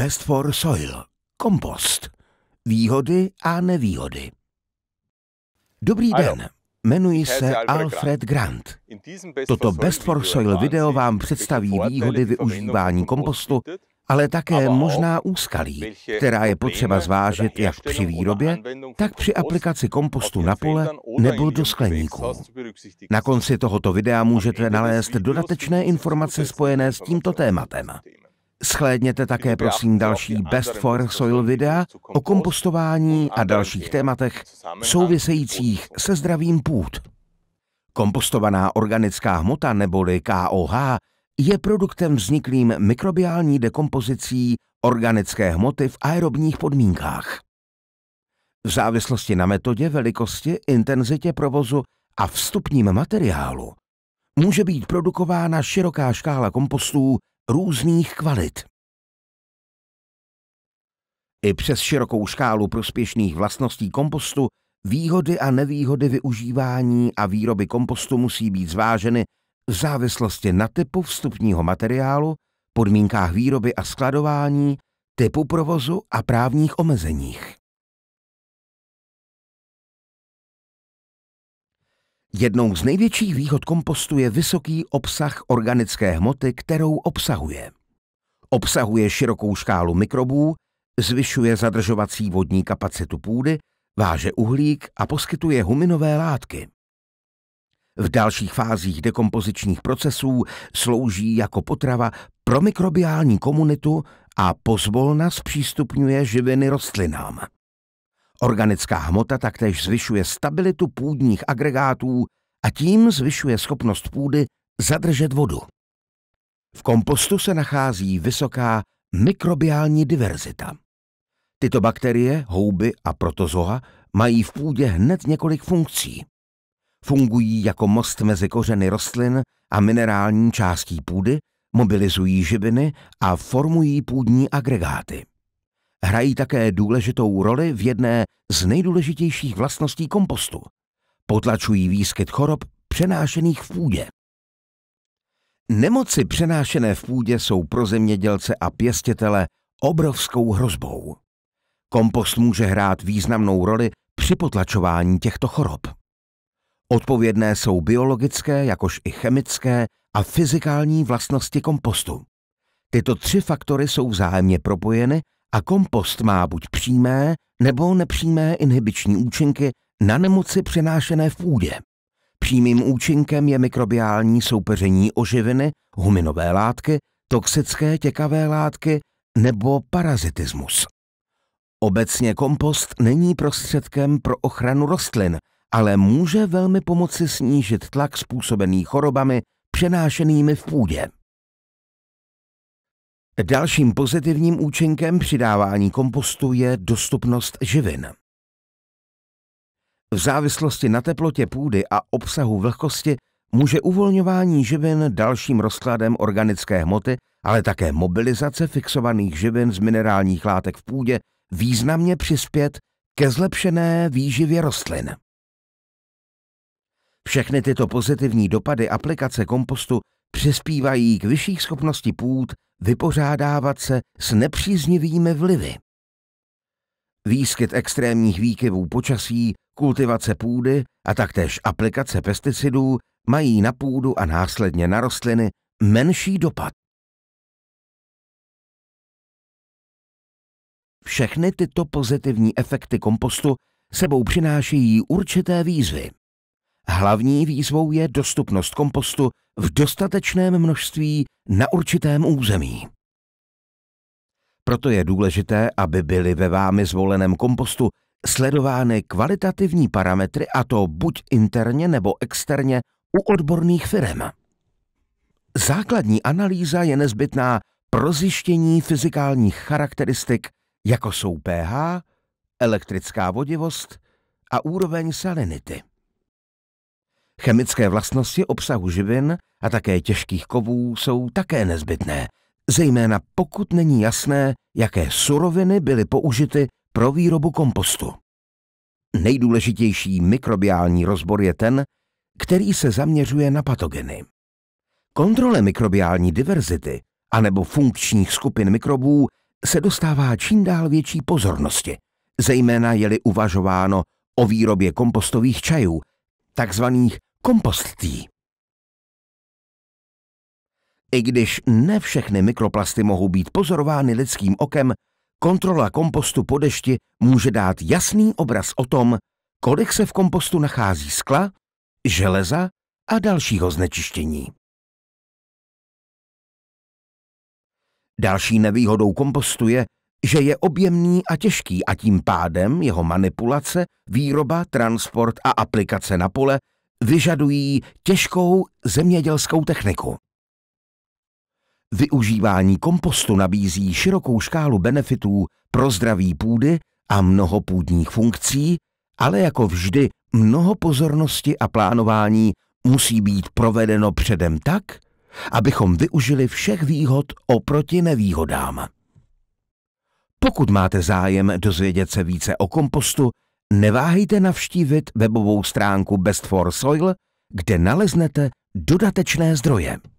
Best for Soil. Kompost. Výhody a nevýhody. Dobrý den. Jmenuji se Alfred Grant. Toto Best for Soil video vám představí výhody využívání kompostu, ale také možná úskalí, která je potřeba zvážit jak při výrobě, tak při aplikaci kompostu na pole nebo do skleníků. Na konci tohoto videa můžete nalézt dodatečné informace spojené s tímto tématem. Schlédněte také prosím další vlastně Best for Soil videa o kompostování a dalších tématech souvisejících se zdravím půd. Kompostovaná organická hmota neboli KOH je produktem vzniklým mikrobiální dekompozicí organické hmoty v aerobních podmínkách. V závislosti na metodě, velikosti, intenzitě provozu a vstupním materiálu může být produkována široká škála kompostů různých kvalit. I přes širokou škálu prospěšných vlastností kompostu výhody a nevýhody využívání a výroby kompostu musí být zváženy v závislosti na typu vstupního materiálu, podmínkách výroby a skladování, typu provozu a právních omezeních. Jednou z největších výhod kompostu je vysoký obsah organické hmoty, kterou obsahuje. Obsahuje širokou škálu mikrobů, zvyšuje zadržovací vodní kapacitu půdy, váže uhlík a poskytuje huminové látky. V dalších fázích dekompozičních procesů slouží jako potrava pro mikrobiální komunitu a pozvolna zpřístupňuje živiny rostlinám. Organická hmota taktéž zvyšuje stabilitu půdních agregátů a tím zvyšuje schopnost půdy zadržet vodu. V kompostu se nachází vysoká mikrobiální diverzita. Tyto bakterie, houby a protozoa mají v půdě hned několik funkcí. Fungují jako most mezi kořeny rostlin a minerální částí půdy, mobilizují živiny a formují půdní agregáty hrají také důležitou roli v jedné z nejdůležitějších vlastností kompostu. Potlačují výskyt chorob přenášených v půdě. Nemoci přenášené v půdě jsou pro zemědělce a pěstitele obrovskou hrozbou. Kompost může hrát významnou roli při potlačování těchto chorob. Odpovědné jsou biologické, jakož i chemické a fyzikální vlastnosti kompostu. Tyto tři faktory jsou vzájemně propojeny a kompost má buď přímé nebo nepřímé inhibiční účinky na nemoci přenášené v půdě. Přímým účinkem je mikrobiální soupeření oživiny, huminové látky, toxické těkavé látky nebo parazitismus. Obecně kompost není prostředkem pro ochranu rostlin, ale může velmi pomoci snížit tlak způsobený chorobami přenášenými v půdě. Dalším pozitivním účinkem přidávání kompostu je dostupnost živin. V závislosti na teplotě půdy a obsahu vlhkosti může uvolňování živin dalším rozkladem organické hmoty, ale také mobilizace fixovaných živin z minerálních látek v půdě významně přispět ke zlepšené výživě rostlin. Všechny tyto pozitivní dopady aplikace kompostu přispívají k vyšší schopnosti půd vypořádávat se s nepříznivými vlivy. Výskyt extrémních výkyvů počasí, kultivace půdy a taktéž aplikace pesticidů mají na půdu a následně na rostliny menší dopad. Všechny tyto pozitivní efekty kompostu sebou přinášejí určité výzvy. Hlavní výzvou je dostupnost kompostu v dostatečném množství na určitém území. Proto je důležité, aby byly ve vámi zvoleném kompostu sledovány kvalitativní parametry a to buď interně nebo externě u odborných firm. Základní analýza je nezbytná pro zjištění fyzikálních charakteristik, jako jsou pH, elektrická vodivost a úroveň salinity. Chemické vlastnosti obsahu živin a také těžkých kovů jsou také nezbytné, zejména pokud není jasné, jaké suroviny byly použity pro výrobu kompostu. Nejdůležitější mikrobiální rozbor je ten, který se zaměřuje na patogeny. Kontrole mikrobiální diverzity anebo funkčních skupin mikrobů se dostává čím dál větší pozornosti, zejména je-li uvažováno o výrobě kompostových čajů, takzvaných kompostí. I když ne všechny mikroplasty mohou být pozorovány lidským okem, kontrola kompostu po dešti může dát jasný obraz o tom, kolik se v kompostu nachází skla, železa a dalšího znečištění. Další nevýhodou kompostu je, že je objemný a těžký a tím pádem jeho manipulace, výroba, transport a aplikace na pole vyžadují těžkou zemědělskou techniku. Využívání kompostu nabízí širokou škálu benefitů pro zdraví půdy a mnoho půdních funkcí, ale jako vždy mnoho pozornosti a plánování musí být provedeno předem tak, abychom využili všech výhod oproti nevýhodám. Pokud máte zájem dozvědět se více o kompostu neváhejte navštívit webovou stránku Best for Soil, kde naleznete dodatečné zdroje.